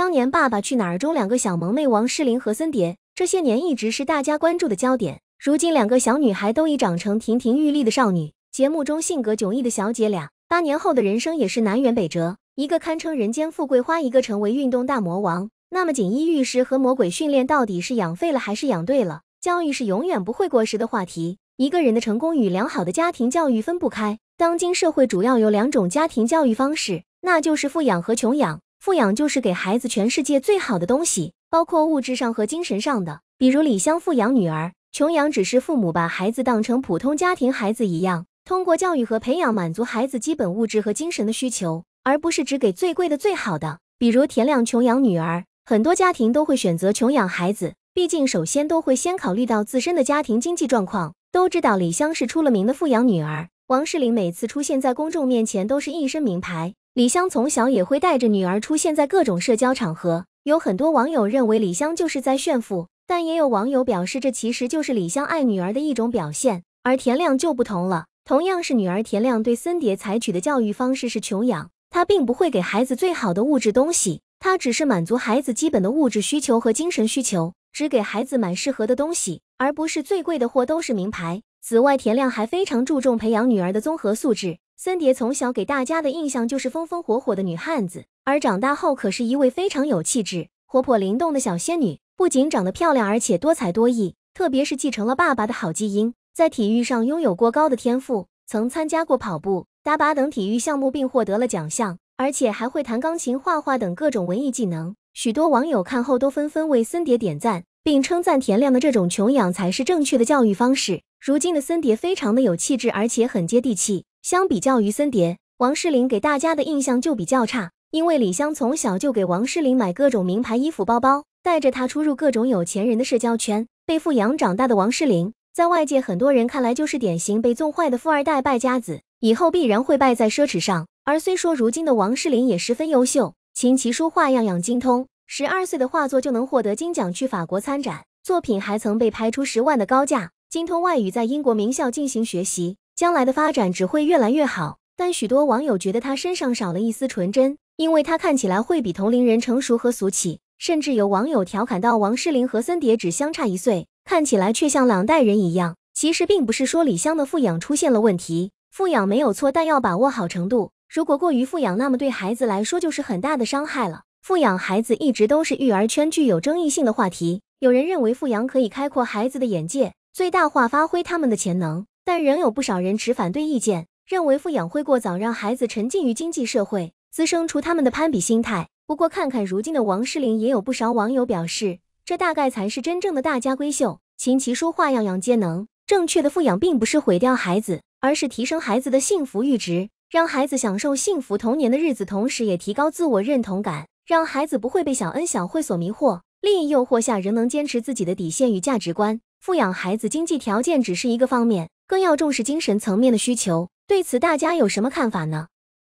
当年《爸爸去哪儿》中两个小萌妹王诗龄和森碟，这些年一直是大家关注的焦点。如今两个小女孩都已长成亭亭玉立的少女。节目中性格迥异的小姐俩，八年后的人生也是南辕北辙。一个堪称人间富贵花，一个成为运动大魔王。那么锦衣玉食和魔鬼训练到底是养废了还是养对了？教育是永远不会过时的话题。一个人的成功与良好的家庭教育分不开。当今社会主要有两种家庭教育方式，那就是富养和穷养。富养就是给孩子全世界最好的东西，包括物质上和精神上的。比如李湘富养女儿，穷养只是父母把孩子当成普通家庭孩子一样，通过教育和培养满足孩子基本物质和精神的需求，而不是只给最贵的、最好的。比如田亮穷养女儿，很多家庭都会选择穷养孩子，毕竟首先都会先考虑到自身的家庭经济状况。都知道李湘是出了名的富养女儿，王诗龄每次出现在公众面前都是一身名牌。李湘从小也会带着女儿出现在各种社交场合，有很多网友认为李湘就是在炫富，但也有网友表示这其实就是李湘爱女儿的一种表现。而田亮就不同了，同样是女儿，田亮对森蝶采取的教育方式是穷养，他并不会给孩子最好的物质东西，他只是满足孩子基本的物质需求和精神需求，只给孩子买适合的东西，而不是最贵的货都是名牌。此外，田亮还非常注重培养女儿的综合素质。森蝶从小给大家的印象就是风风火火的女汉子，而长大后可是一位非常有气质、活泼灵动的小仙女。不仅长得漂亮，而且多才多艺，特别是继承了爸爸的好基因，在体育上拥有过高的天赋，曾参加过跑步、打靶等体育项目，并获得了奖项，而且还会弹钢琴、画画等各种文艺技能。许多网友看后都纷纷为森蝶点赞，并称赞田亮的这种穷养才是正确的教育方式。如今的森蝶非常的有气质，而且很接地气。相比较于森碟，王诗龄给大家的印象就比较差，因为李湘从小就给王诗龄买各种名牌衣服、包包，带着她出入各种有钱人的社交圈，被富养长大的王诗龄，在外界很多人看来就是典型被纵坏的富二代败家子，以后必然会败在奢侈上。而虽说如今的王诗龄也十分优秀，琴棋书画样样精通，十二岁的画作就能获得金奖去法国参展，作品还曾被拍出十万的高价，精通外语，在英国名校进行学习。将来的发展只会越来越好，但许多网友觉得他身上少了一丝纯真，因为他看起来会比同龄人成熟和俗气。甚至有网友调侃到：“王诗龄和森碟只相差一岁，看起来却像两代人一样。”其实并不是说李湘的富养出现了问题，富养没有错，但要把握好程度。如果过于富养，那么对孩子来说就是很大的伤害了。富养孩子一直都是育儿圈具有争议性的话题。有人认为富养可以开阔孩子的眼界，最大化发挥他们的潜能。但仍有不少人持反对意见，认为富养会过早让孩子沉浸于经济社会，滋生出他们的攀比心态。不过，看看如今的王诗龄，也有不少网友表示，这大概才是真正的大家闺秀，琴棋书画样样皆能。正确的富养并不是毁掉孩子，而是提升孩子的幸福阈值，让孩子享受幸福童年的日子，同时也提高自我认同感，让孩子不会被小恩小惠所迷惑，利益诱惑下仍能坚持自己的底线与价值观。富养孩子，经济条件只是一个方面。更要重视精神层面的需求，对此大家有什么看法呢？